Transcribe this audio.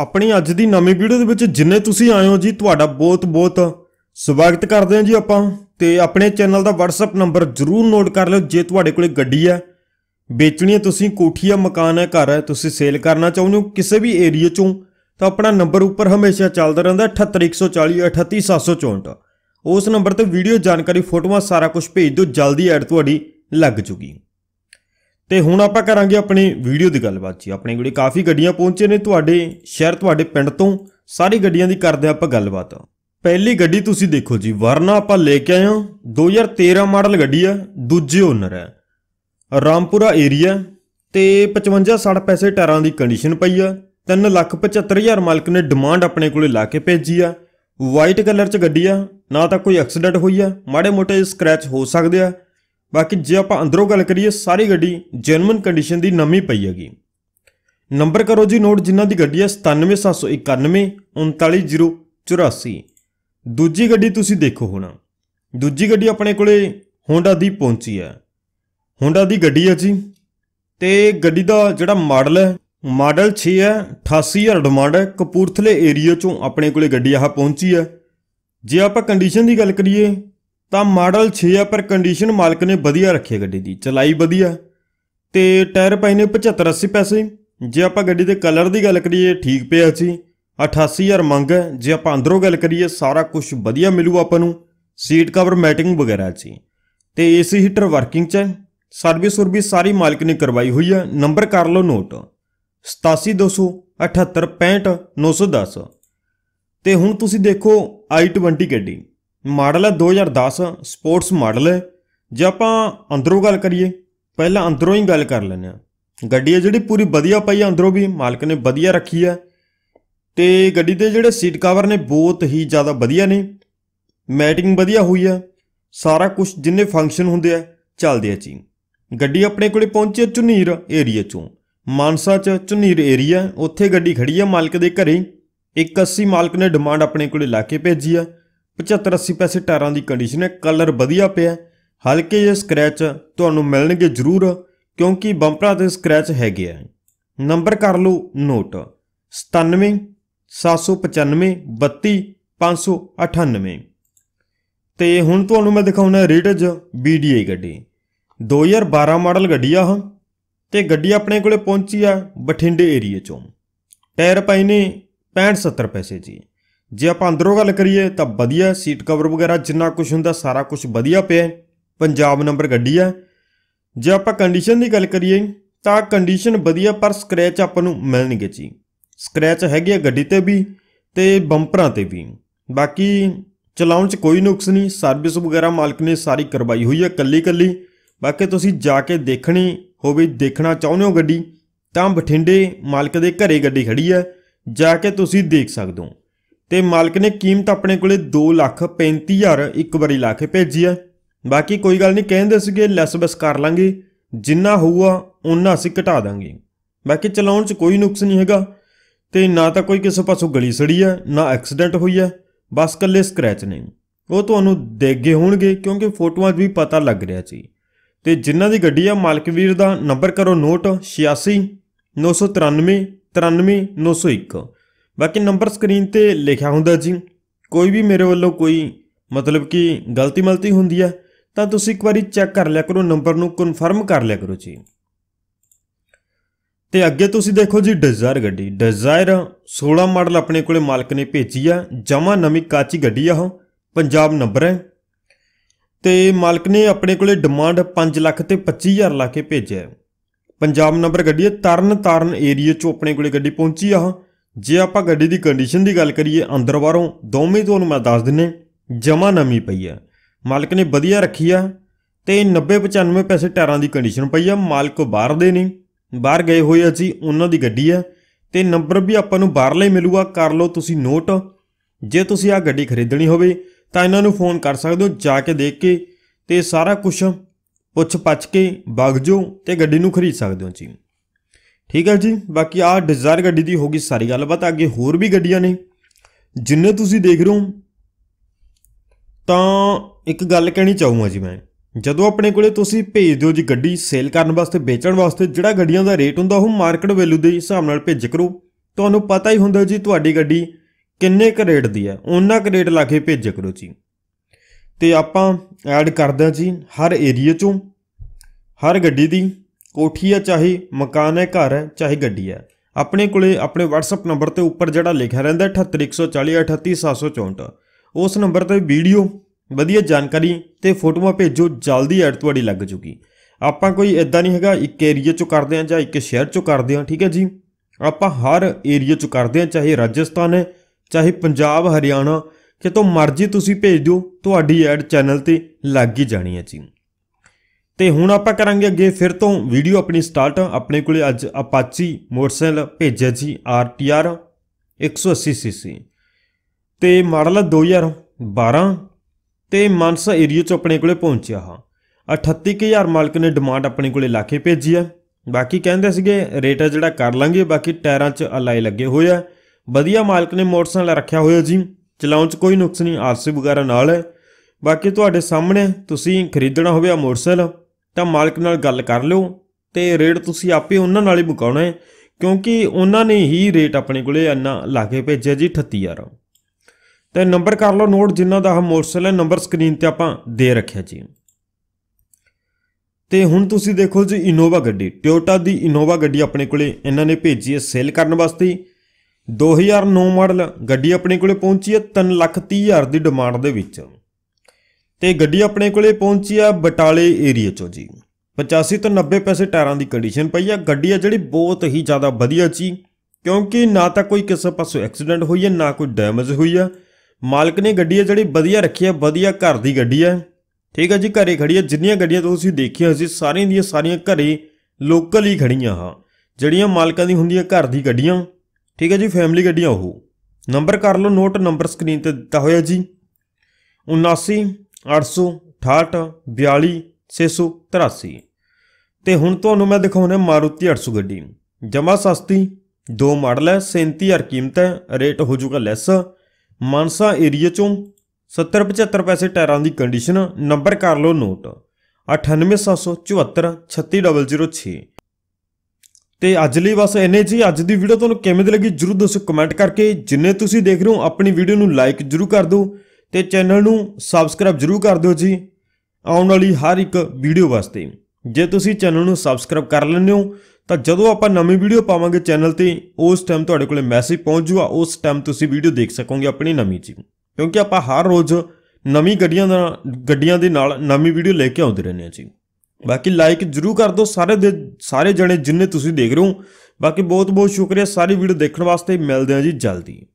ਆਪਣੀ ਅੱਜ ਦੀ ਨਵੀਂ ਵੀਡੀਓ ਦੇ ਵਿੱਚ ਜਿੰਨੇ ਤੁਸੀਂ ਆਏ ਹੋ ਜੀ ਤੁਹਾਡਾ ਬਹੁਤ-ਬਹੁਤ ਸਵਾਗਤ ਕਰਦੇ ਹਾਂ ਜੀ ਆਪਾਂ ਤੇ ਆਪਣੇ ਚੈਨਲ ਦਾ WhatsApp ਨੰਬਰ ਜਰੂਰ ਨੋਟ ਕਰ ਲਿਓ ਜੇ ਤੁਹਾਡੇ ਕੋਲੇ ਗੱਡੀ ਹੈ ਵੇਚਣੀ ਹੈ ਤੁਸੀਂ ਕੋਠੀ ਹੈ ਮਕਾਨ ਹੈ ਘਰ ਹੈ ਤੁਸੀਂ ਸੇਲ ਕਰਨਾ ਚਾਹੁੰਦੇ ਹੋ ਕਿਸੇ ਵੀ ਏਰੀਆ ਚੋਂ ਤਾਂ ਆਪਣਾ ਨੰਬਰ ਉੱਪਰ ਹਮੇਸ਼ਾ ਚੱਲਦਾ ਰਹਿੰਦਾ 78140 ਉਸ ਨੰਬਰ ਤੇ ਵੀਡੀਓ ਜਾਣਕਾਰੀ ਫੋਟੋਆਂ ਸਾਰਾ ਕੁਝ ਭੇਜ ਦਿਓ ਜਲਦੀ ਐਡ ਤੁਹਾਡੀ ਲੱਗ ਜੂਗੀ ਤੇ ਹੁਣ ਆਪਾਂ ਕਰਾਂਗੇ ਆਪਣੀ ਵੀਡੀਓ ਦੀ ਗੱਲਬਾਤ ਜੀ ਆਪਣੇ ਕੋਲੇ ਕਾਫੀ ਗੱਡੀਆਂ ਪਹੁੰਚੇ ਨੇ ਤੁਹਾਡੇ ਸ਼ਹਿਰ ਤੁਹਾਡੇ ਪਿੰਡ ਤੋਂ ਸਾਰੀ ਗੱਡੀਆਂ ਦੀ ਕਰਦੇ ਆਪਾਂ ਗੱਲਬਾਤ ਪਹਿਲੀ ਗੱਡੀ ਤੁਸੀਂ ਦੇਖੋ ਜੀ ਵਰਨਾ ਆਪਾਂ ਲੈ ਕੇ ਆਏ ਹਾਂ 2013 ਮਾਡਲ ਗੱਡੀ ਆ ਦੂਜੇ ਓਨਰ ਹੈ ਰਾਮਪੁਰਾ ਏਰੀਆ ਤੇ 55 60 ਪੈਸੇ ਟਾਇਰਾਂ ਦੀ ਕੰਡੀਸ਼ਨ ਪਈ ਆ 375000 ਮਾਲਕ ਨੇ ਡਿਮਾਂਡ ਆਪਣੇ ਕੋਲੇ ਲਾ ਕੇ ਭੇਜੀ ਆ ਵਾਈਟ ਕਲਰ 'ਚ ਗੱਡੀ ਆ ਨਾ ਤਾਂ ਕੋਈ ਐਕਸੀਡੈਂਟ ਹੋਈ ਆ ਮਾੜੇ ਮੋਟੇ ਸਕ੍ਰੈਚ ਹੋ ਸਕਦੇ ਆ ਬਾਕੀ ਜੇ ਆਪਾਂ ਅੰਦਰੋਂ ਗੱਲ ਕਰੀਏ ਸਾਰੀ ਗੱਡੀ ਜੈਨੂਇਨ ਕੰਡੀਸ਼ਨ ਦੀ ਨਵੀਂ ਪਈ ਹੈਗੀ ਨੰਬਰ ਕਰੋ ਜੀ ਨੋਟ ਜਿਨ੍ਹਾਂ ਦੀ ਗੱਡੀ ਹੈ 97791 39084 ਦੂਜੀ ਗੱਡੀ ਤੁਸੀਂ ਦੇਖੋ ਹੁਣ ਦੂਜੀ ਗੱਡੀ ਆਪਣੇ ਕੋਲੇ ਹੋਂਡਾ ਦੀ ਪਹੁੰਚੀ ਹੈ ਹੋਂਡਾ ਦੀ ਗੱਡੀ ਹੈ ਜੀ ਤੇ ਗੱਡੀ ਦਾ ਜਿਹੜਾ ਮਾਡਲ ਹੈ ਮਾਡਲ 6 ਹੈ 88000 ਡਿਮਾਂਡ ਹੈ ਕਪੂਰਥਲੇ ਏਰੀਆ ਚੋਂ ਆਪਣੇ ਕੋਲੇ ਗੱਡੀ ਆਹ ਪਹੁੰਚੀ ਹੈ ਜੇ ਆਪਾਂ ਕੰਡੀਸ਼ਨ ਦੀ ਗੱਲ ਕਰੀਏ ਤਾਂ ਮਾਡਲ 6 ਆ ਪਰ ਕੰਡੀਸ਼ਨ ਮਾਲਕ ਨੇ ਵਧੀਆ ਰੱਖੀ ਹੈ ਗੱਡੀ ਦੀ ਚਲਾਈ ਵਧੀਆ ਤੇ ਟਾਇਰ ਪਏ ਨੇ 75 80 ਪੈਸੇ ਜੇ ਆਪਾਂ ਗੱਡੀ ਦੇ ਕਲਰ ਦੀ ਗੱਲ ਕਰੀਏ ਠੀਕ ਪਿਆ ਸੀ 88000 ਮੰਗ ਹੈ ਜੇ ਆਪਾਂ ਅੰਦਰੋਂ ਗੱਲ ਕਰੀਏ ਸਾਰਾ ਕੁਝ ਵਧੀਆ ਮਿਲੂ ਆਪਾਂ ਨੂੰ ਸੀਟ ਕਵਰ ਮੈਟਿੰਗ ਵਗੈਰਾ ਸੀ ਤੇ ਏਸੀ ਹੀਟਰ ਵਰਕਿੰਗ ਚ ਹੈ ਸਰਵਿਸ ਵੀ ਸਾਰੀ ਮਾਲਕ ਨੇ ਕਰਵਾਈ ਹੋਈ ਹੈ ਨੰਬਰ ਕਰ ਲਓ ਨੋਟ 8727875910 ਤੇ ਹੁਣ ਤੁਸੀਂ ਦੇਖੋ i20 ਗੱਡੀ ਮਾਡਲ ਹੈ 2010 ਸਪੋਰਟਸ ਮਾਡਲ ਹੈ ਜੇ ਆਪਾਂ ਅੰਦਰੋਂ ਗੱਲ ਕਰੀਏ ਪਹਿਲਾਂ ਅੰਦਰੋਂ ਹੀ ਗੱਲ ਕਰ ਲੈਂਦੇ ਆ ਗੱਡੀ ਹੈ ਜਿਹੜੀ ਪੂਰੀ ਵਧੀਆ ਪਈ ਅੰਦਰੋਂ ਵੀ ਮਾਲਕ ਨੇ ਵਧੀਆ ਰੱਖੀ ਹੈ ਤੇ ਗੱਡੀ ਦੇ ਜਿਹੜੇ ਸੀਟ ਕਵਰ ਨੇ ਬਹੁਤ ਹੀ ਜ਼ਿਆਦਾ ਵਧੀਆ ਨੇ ਮੈਟਿੰਗ ਵਧੀਆ ਹੋਈ ਆ ਸਾਰਾ ਕੁਝ ਜਿੰਨੇ ਫੰਕਸ਼ਨ ਹੁੰਦੇ ਆ ਚੱਲਦੇ ਆ ਜੀ ਗੱਡੀ ਆਪਣੇ ਕੋਲੇ ਪਹੁੰਚੀ ਚੁਨੀਰ ਏਰੀਆ ਚੋਂ ਮਾਨਸਾ ਚ ਚੁਨੀਰ ਏਰੀਆ ਉੱਥੇ ਗੱਡੀ ਖੜੀ ਆ ਮਾਲਕ ਦੇ ਘਰੇ 180 ਮਾਲਕ ਨੇ ਡਿਮਾਂਡ ਆਪਣੇ ਕੋਲੇ ਲਾ ਕੇ ਭੇਜੀ ਆ 75 80 ਪੈਸੇ ਟਾਇਰਾਂ ਦੀ ਕੰਡੀਸ਼ਨ ਹੈ ਕਲਰ ਵਧੀਆ ਪਿਆ ਹਲਕੇ ਜਿਹੇ ਸਕ੍ਰੈਚ ਤੁਹਾਨੂੰ ਮਿਲਣਗੇ ਜ਼ਰੂਰ ਕਿਉਂਕਿ ਬੰਪਰਾਂ ਤੇ ਸਕ੍ਰੈਚ ਹੈਗੇ ਆ ਨੰਬਰ ਕਰ ਲਓ ਨੋਟ 97 795 32 598 ਤੇ ਹੁਣ ਤੁਹਾਨੂੰ ਮੈਂ ਦਿਖਾਉਣਾ ਰੇਟਜ BDI ਗੱਡੀ 2012 ਮਾਡਲ ਗੱਡੀ ਆ ਹਾਂ ਤੇ ਗੱਡੀ ਆਪਣੇ ਕੋਲੇ ਪਹੁੰਚੀ ਆ ਬਠਿੰਡੇ ਏਰੀਏ ਚੋਂ ਟਾਇਰ ਪਾਈ ਨੇ 65 70 ਪੈਸੇ ਜੀ ਜੇ ਆਪਾਂ ਅੰਦਰੋਂ ਗੱਲ ਕਰੀਏ ਤਾਂ ਵਧੀਆ ਸੀਟ ਕਵਰ ਵਗੈਰਾ ਜਿੰਨਾ ਕੁਝ ਹੁੰਦਾ ਸਾਰਾ ਕੁਝ ਵਧੀਆ ਪਿਆ ਪੰਜਾਬ ਨੰਬਰ ਗੱਡੀ ਆ ਜੇ ਆਪਾਂ ਕੰਡੀਸ਼ਨ ਦੀ ਗੱਲ ਕਰੀਏ ਤਾਂ ਕੰਡੀਸ਼ਨ ਵਧੀਆ ਪਰ ਸਕ੍ਰੈਚ ਆਪਾਂ ਨੂੰ ਮਿਲਣਗੇ ਜੀ ਸਕ੍ਰੈਚ ਹੈਗੇ ਗੱਡੀ ਤੇ ਵੀ ਤੇ ਬੰਪਰਾਂ ਤੇ ਵੀ ਬਾਕੀ ਚਲਾਉਣ 'ਚ ਕੋਈ ਨੁਕਸ ਨਹੀਂ ਸਰਵਿਸ ਵਗੈਰਾ ਮਾਲਕ ਨੇ ਸਾਰੀ ਕਰਵਾਈ ਹੋਈ ਹੈ ਕੱਲੀ ਕੱਲੀ ਬਾਕੀ ਤੁਸੀਂ ਜਾ ਕੇ ਦੇਖਣੀ ਹੋਵੇ ਦੇਖਣਾ ਚਾਹੁੰਦੇ ਹੋ ਗੱਡੀ ਤਾਂ ਬਠਿੰਡੇ ਮਾਲਕ ਦੇ ਘਰੇ ਗੱਡੀ ਖੜੀ ਆ ਜਾ ਕੇ ਤੁਸੀਂ ਦੇਖ ਸਕਦੇ ਹੋ ਤੇ ਮਾਲਕ ਨੇ ਕੀਮਤ ਆਪਣੇ ਕੋਲੇ 2 ਲੱਖ 35000 ਇੱਕ ਵਾਰੀ ਲਾ ਕੇ ਭੇਜੀ ਆ ਬਾਕੀ ਕੋਈ ਗੱਲ ਨਹੀਂ ਕਹਿੰਦੇ ਸੀਗੇ ਲੈਸ ਬਸ ਕਰ ਲਾਂਗੇ ਜਿੰਨਾ ਹੋਊਗਾ ਉਹਨਾਂ ਅਸੀਂ ਘਟਾ ਦਾਂਗੇ ਬਾਕੀ ਚਲਾਉਣ 'ਚ ਕੋਈ ਨੁਕਸ ਨਹੀਂ ਹੈਗਾ ਤੇ ਨਾ ਤਾਂ ਕੋਈ ਕਿਸੇ ਪਾਸੋਂ ਗਲੀ ਸੜੀ ਆ ਨਾ ਐਕਸੀਡੈਂਟ ਹੋਈ ਆ ਬਸ ਕੱਲੇ ਸਕ੍ਰੈਚ ਨੇ ਉਹ ਤੁਹਾਨੂੰ ਦੇਗੇ ਹੋਣਗੇ ਕਿਉਂਕਿ ਫੋਟੋਆਂ 'ਚ ਵੀ ਪਤਾ ਲੱਗ ਰਿਹਾ ਸੀ ਤੇ ਜਿਨ੍ਹਾਂ ਦੀ ਗੱਡੀ ਆ ਮਾਲਕ ਵੀਰ ਦਾ ਨੰਬਰ ਕਰੋ ਨੋਟ 86 993 93901 ਬਾਕੀ ਨੰਬਰ ਸਕਰੀਨ ਤੇ ਲਿਖਿਆ ਹੁੰਦਾ ਜੀ ਕੋਈ ਵੀ ਮੇਰੇ ਵੱਲੋਂ ਕੋਈ ਮਤਲਬ ਕਿ ਗਲਤੀ ਮਲਤੀ ਹੁੰਦੀ ਹੈ ਤਾਂ ਤੁਸੀਂ ਇੱਕ ਵਾਰੀ ਚੈੱਕ ਕਰ ਲਿਆ ਕਰੋ ਨੰਬਰ ਨੂੰ ਕਨਫਰਮ ਕਰ ਲਿਆ ਕਰੋ ਜੀ ਤੇ ਅੱਗੇ ਤੁਸੀਂ ਦੇਖੋ ਜੀ ਡਿਜ਼ਾਇਰ ਗੱਡੀ ਡਿਜ਼ਾਇਰ 16 ਮਾਡਲ ਆਪਣੇ ਕੋਲੇ ਮਾਲਕ ਨੇ ਭੇਜੀ ਆ ਜਮਾ ਨਵੀਂ ਕਾਚੀ ਗੱਡੀ ਆ ਉਹ ਪੰਜਾਬ ਨੰਬਰ ਹੈ ਤੇ ਮਾਲਕ ਨੇ ਆਪਣੇ ਕੋਲੇ ਡਿਮਾਂਡ 5 ਲੱਖ ਤੇ 25000 ਲਾ ਕੇ ਭੇਜਿਆ ਪੰਜਾਬ ਨੰਬਰ ਗੱਡੀ ਤਰਨ ਤਰਨ ਏਰੀਆ ਚੋਂ ਆਪਣੇ ਕੋਲੇ ਗੱਡੀ ਪਹੁੰਚੀ ਆ ਜੇ ਆਪਾਂ ਗੱਡੀ ਦੀ ਕੰਡੀਸ਼ਨ ਦੀ ਗੱਲ ਕਰੀਏ ਅੰਦਰ ਬਾਹਰੋਂ ਦੋਵੇਂ ਤੁਹਾਨੂੰ ਮੈਂ ਦੱਸ ਦਿੰਨੇ ਜਮਾ ਨਮੀ ਪਈ ਆ ਮਾਲਕ ਨੇ ਵਧੀਆ ਰੱਖੀ ਆ ਤੇ 90 95 ਪੈਸੇ ਟਾਇਰਾਂ ਦੀ ਕੰਡੀਸ਼ਨ ਪਈ ਆ ਮਾਲਕ ਬਾਹਰ ਦੇ ਨਹੀਂ ਬਾਹਰ ਗਏ ਹੋਏ ਜੀ ਉਹਨਾਂ ਦੀ ਗੱਡੀ ਆ ਤੇ ਨੰਬਰ ਵੀ ਆਪਾਂ ਨੂੰ ਬਾਹਰਲੇ ਮਿਲੂਗਾ ਕਰ ਲਓ ਤੁਸੀਂ ਨੋਟ ਜੇ ਤੁਸੀਂ ਆ ਗੱਡੀ ਖਰੀਦਣੀ ਹੋਵੇ ਤਾਂ ਇਹਨਾਂ ਨੂੰ ਫੋਨ ਕਰ ਸਕਦੇ ਹੋ ਜਾ ਕੇ ਦੇਖ ਕੇ ਤੇ ਸਾਰਾ ਕੁਝ ਪੁੱਛ ਪੱਛ ਕੇ ਬਗਜੋ ਤੇ ਗੱਡੀ ਨੂੰ ਖਰੀਦ ਸਕਦੇ ਹੋ ਜੀ ਠੀਕ ਹੈ ਜੀ ਬਾਕੀ ਆ ਡਿਜ਼ਾਇਰ ਗੱਡੀ ਦੀ ਹੋਗੀ ਸਾਰੀ ਗੱਲਬਾਤ ਅੱਗੇ ਹੋਰ ਵੀ ਗੱਡੀਆਂ ਨੇ ਜਿੰਨੇ ਤੁਸੀਂ ਦੇਖ ਰਹੇ ਹੋ ਤਾਂ ਇੱਕ ਗੱਲ ਕਹਿਣੀ ਚਾਹੂੰਗਾ ਜੀ ਮੈਂ ਜਦੋਂ ਆਪਣੇ ਕੋਲੇ ਤੁਸੀਂ ਭੇਜ ਦਿਓ ਜੀ ਗੱਡੀ ਸੇਲ ਕਰਨ ਵਾਸਤੇ ਵੇਚਣ ਵਾਸਤੇ ਜਿਹੜਾ ਗੱਡੀਆਂ ਦਾ ਰੇਟ ਹੁੰਦਾ ਉਹ ਮਾਰਕੀਟ ਵੈਲਿਊ ਦੇ ਹਿਸਾਬ ਨਾਲ ਭੇਜ ਕਰੋ ਤੁਹਾਨੂੰ ਪਤਾ ਹੀ ਹੁੰਦਾ ਜੀ ਤੁਹਾਡੀ ਗੱਡੀ ਕਿੰਨੇ ਕ ਰੇਟ ਦੀ ਹੈ ਉਹਨਾਂ ਕ ਰੇਟ ਲਾ ਕੇ ਭੇਜ ਕਰੋ ਜੀ ਤੇ ਆਪਾਂ ਐਡ ਕਰਦੇ ਆ ਜੀ ਹਰ ਏਰੀਆ ਚੋਂ ਹਰ ਗੱਡੀ ਦੀ ਕੋਠੀ ਆ ਚਾਹੀ ਮਕਾਨ ਹੈ ਘਰ ਹੈ ਚਾਹੀ ਗੱਡੀ ਹੈ ਆਪਣੇ ਕੋਲੇ ਆਪਣੇ WhatsApp ਨੰਬਰ ਤੇ ਉੱਪਰ ਜਿਹੜਾ ਲਿਖਿਆ ਰਹਿੰਦਾ 7814038764 ਉਸ ਨੰਬਰ ਤੇ ਵੀਡੀਓ ਵਧੀਆ ਜਾਣਕਾਰੀ ਤੇ ਫੋਟੋਆਂ ਭੇਜੋ ਜਲਦੀ ਐਡ ਤੁਹਾਡੀ ਲੱਗ ਜੂਗੀ ਆਪਾਂ ਕੋਈ ਇਦਾਂ ਨਹੀਂ ਹੈਗਾ ਇੱਕ ਏਰੀਆ ਚੋਂ ਕਰਦੇ ਆ ਜਾਂ ਇੱਕ ਸ਼ਹਿਰ ਚੋਂ ਕਰਦੇ ਆ ਠੀਕ ਹੈ ਜੀ ਆਪਾਂ ਹਰ ਏਰੀਆ ਚੋਂ ਕਰਦੇ ਆ ਚਾਹੇ ਰਾਜਸਥਾਨ ਹੈ ਚਾਹੇ ਪੰਜਾਬ ਹਰਿਆਣਾ ਕਿਤੋਂ ਮਰਜ਼ੀ ਤੁਸੀਂ ਭੇਜ ਦਿਓ ਤੁਹਾਡੀ ਐਡ ਚੈਨਲ ਤੇ ਲੱਗ ਹੀ ਜਾਣੀ ਹੈ ਜੀ ਤੇ ਹੁਣ ਆਪਾਂ ਕਰਾਂਗੇ ਅੱਗੇ ਫਿਰ ਤੋਂ ਵੀਡੀਓ ਆਪਣੀ ਸਟਾਰਟ ਆਪਣੇ ਕੋਲੇ ਅੱਜ ਅਪਾਚੀ ਮੋਟਰਸਾਈਕਲ ਭੇਜਿਆ ਜੀ ਆਰਟੀਆਰ 180 ਸੀਸੀ ਤੇ ਮਾਡਲ 2012 ਤੇ ਮਾਨਸਾ ਏਰੀਆ ਚ ਆਪਣੇ ਕੋਲੇ ਪਹੁੰਚਿਆ ਹਾਂ 38000 ਮਾਲਕ ਨੇ ਡਿਮਾਂਡ ਆਪਣੇ ਕੋਲੇ ਲਾ ਕੇ ਭੇਜੀ ਆ ਬਾਕੀ ਕਹਿੰਦੇ ਸੀਗੇ ਰੇਟ ਜਿਹੜਾ ਕਰ ਲਾਂਗੇ ਬਾਕੀ ਟਾਇਰਾਂ 'ਚ ਅਲਾਈ ਲੱਗੇ ਹੋਏ ਆ ਵਧੀਆ ਮਾਲਕ ਨੇ ਮੋਟਰਸਾਈਕਲ ਰੱਖਿਆ ਹੋਇਆ ਜੀ ਚਲਾਉਣ 'ਚ ਕੋਈ ਨੁਕਸ ਨਹੀਂ ਆਰਸੀ ਵਗੈਰਾ ਨਾਲ ਹੈ ਬਾਕੀ ਤੁਹਾਡੇ ਸਾਹਮਣੇ ਤੁਸੀਂ ਖਰੀਦਣਾ ਹੋਵੇ ਆ ਮੋਟਰਸਾਈਕਲ ਤਾਂ ਮਾਲਕ ਨਾਲ ਗੱਲ ਕਰ ਲਿਓ ਤੇ ਰੇਟ ਤੁਸੀਂ ਆਪੇ ਉਹਨਾਂ ਨਾਲ ਹੀ ਮੁਕਾਉਣਾ ਹੈ ਕਿਉਂਕਿ ਉਹਨਾਂ ਨੇ ਹੀ ਰੇਟ ਆਪਣੇ ਕੋਲੇ ਇੰਨਾ ਲਾ ਕੇ ਭੇਜਿਆ ਜੀ 38000 ਤੇ ਨੰਬਰ ਕਰ ਲਓ ਨੋਟ ਜਿਨ੍ਹਾਂ ਦਾ ਹ ਮੋਰਸਲ ਹੈ ਨੰਬਰ ਸਕਰੀਨ ਤੇ ਆਪਾਂ ਦੇ ਰੱਖਿਆ ਜੀ ਤੇ ਹੁਣ ਤੁਸੀਂ ਦੇਖੋ ਜੀ ਇਨੋਵਾ ਗੱਡੀ ਟੋਯੋਟਾ ਦੀ ਇਨੋਵਾ ਗੱਡੀ ਆਪਣੇ ਕੋਲੇ ਇਹਨਾਂ ਨੇ ਭੇਜੀ ਹੈ ਸੇਲ ਕਰਨ ਵਾਸਤੇ 2009 ਮਾਡਲ ਗੱਡੀ ਆਪਣੇ ਕੋਲੇ ਪਹੁੰਚੀ ਹੈ 3 ਲੱਖ 30 ਹਜ਼ਾਰ ਦੀ ਡਿਮਾਂਡ ਦੇ ਵਿੱਚ ਤੇ ਗੱਡੀ ਆਪਣੇ ਕੋਲੇ ਪਹੁੰਚੀ ਆ ਬਟਾਲੇ ਏਰੀਆ ਚੋਂ ਜੀ 85 ਤੋਂ 90 ਪੈਸੇ ਟਾਇਰਾਂ ਦੀ ਕੰਡੀਸ਼ਨ ਪਈ ਆ ਗੱਡੀ ਆ ਜਿਹੜੀ ਬਹੁਤ ਹੀ ਜ਼ਿਆਦਾ ਵਧੀਆ ਸੀ ਕਿਉਂਕਿ ਨਾ ਤਾਂ ਕੋਈ ਕਿਸੇ ਪਾਸੋਂ ਐਕਸੀਡੈਂਟ ਹੋਈ ਆ ਨਾ ਕੋਈ ਡੈਮੇਜ ਹੋਈ ਆ ਮਾਲਕ ਨੇ ਗੱਡੀ ਆ ਜਿਹੜੀ ਵਧੀਆ ਰੱਖੀ ਆ ਵਧੀਆ ਘਰ ਦੀ ਗੱਡੀ ਆ ਠੀਕ ਆ ਜੀ ਘਰੇ ਖੜੀ ਆ ਜਿੰਨੀਆਂ ਗੱਡੀਆਂ ਤੁਸੀਂ ਦੇਖੀਆਂ ਸੀ ਸਾਰੀਆਂ ਦੀਆਂ ਸਾਰੀਆਂ ਘਰੇ ਲੋਕਲ ਹੀ ਖੜੀਆਂ ਹਾਂ ਜਿਹੜੀਆਂ ਮਾਲਕਾਂ ਦੀ ਹੁੰਦੀਆਂ ਘਰ ਦੀ ਗੱਡੀਆਂ ਠੀਕ ਆ ਜੀ ਫੈਮਿਲੀ ਗੱਡੀਆਂ ਉਹ ਨੰਬਰ ਕਰ ਲਓ ਨੋਟ ਨੰਬਰ ਸਕਰੀਨ ਤੇ ਦਿੱਤਾ ਹੋਇਆ ਜੀ 79 868 ਤੇ ਹੁਣ ਤੁਹਾਨੂੰ ਮੈਂ ਦਿਖਾਉਣਾ ਮਾਰੂਤੀ 800 ਗੱਡੀ ਜਮਾ ਸਸਤੀ ਦੋ ਮਾਡਲ ਹੈ 37000 ਕੀਮਤ ਹੈ ਰੇਟ ਹੋ ਜਾਊਗਾ ਲੈਸ ਮਾਨਸਾ ਏਰੀਆ ਚੋਂ 70 75 ਪੈਸੇ ਟਾਇਰਾਂ ਦੀ ਕੰਡੀਸ਼ਨ ਨੰਬਰ ਕਰ ਲਓ ਨੋਟ 9874736006 ਤੇ ਅੱਜ ਲਈ ਬਸ ਇੰਨੇ ਜੀ ਅੱਜ ਦੀ ਵੀਡੀਓ ਤੁਹਾਨੂੰ ਕਿਵੇਂ ਦੀ ਲੱਗੀ ਜਰੂਰ ਦੱਸੋ ਕਮੈਂਟ ਕਰਕੇ ਜਿੰਨੇ ਤੁਸੀਂ ਦੇਖ ਰਹੇ ਹੋ ਆਪਣੀ ਵੀਡੀਓ ਨੂੰ ਲਾਈਕ ਜਰੂਰ ਕਰ ਦਿਓ ਤੇ ਚੈਨਲ ਨੂੰ ਸਬਸਕ੍ਰਾਈਬ ਜਰੂਰ ਕਰ ਦਿਓ ਜੀ ਆਉਣ ਵਾਲੀ ਹਰ ਇੱਕ ਵੀਡੀਓ ਵਾਸਤੇ ਜੇ ਤੁਸੀਂ ਚੈਨਲ ਨੂੰ ਸਬਸਕ੍ਰਾਈਬ ਕਰ ਲੈਂਦੇ ਹੋ ਤਾਂ ਜਦੋਂ ਆਪਾਂ ਨਵੀਂ ਵੀਡੀਓ ਪਾਵਾਂਗੇ ਚੈਨਲ ਤੇ ਉਸ ਟਾਈਮ ਤੁਹਾਡੇ ਕੋਲੇ ਮੈਸੇਜ ਪਹੁੰਚ ਜੂਗਾ ਉਸ ਟਾਈਮ ਤੁਸੀਂ ਵੀਡੀਓ ਦੇਖ ਸਕੋਗੇ ਆਪਣੀ ਨਵੀਂ ਜੀ ਕਿਉਂਕਿ ਆਪਾਂ ਹਰ ਰੋਜ਼ ਨਵੀਂ ਗੱਡੀਆਂ ਦਾ ਗੱਡੀਆਂ ਦੇ ਨਾਲ ਨਵੀਂ ਵੀਡੀਓ ਲੈ ਕੇ ਆਉਂਦੇ ਰਹਿੰਦੇ ਹਾਂ ਜੀ ਬਾਕੀ ਲਾਈਕ ਜਰੂਰ ਕਰ ਦਿਓ ਸਾਰੇ ਦੇ ਸਾਰੇ ਜਣੇ ਜਿੰਨੇ ਤੁਸੀਂ ਦੇਖ ਰਹੇ ਹੋ ਬਾਕੀ ਬਹੁਤ ਬਹੁਤ ਸ਼ੁਕਰੀਆ ਸਾਰੀ ਵੀਡੀਓ ਦੇਖਣ ਵਾਸਤੇ ਮਿਲਦੇ ਹਾਂ ਜੀ ਜਲਦੀ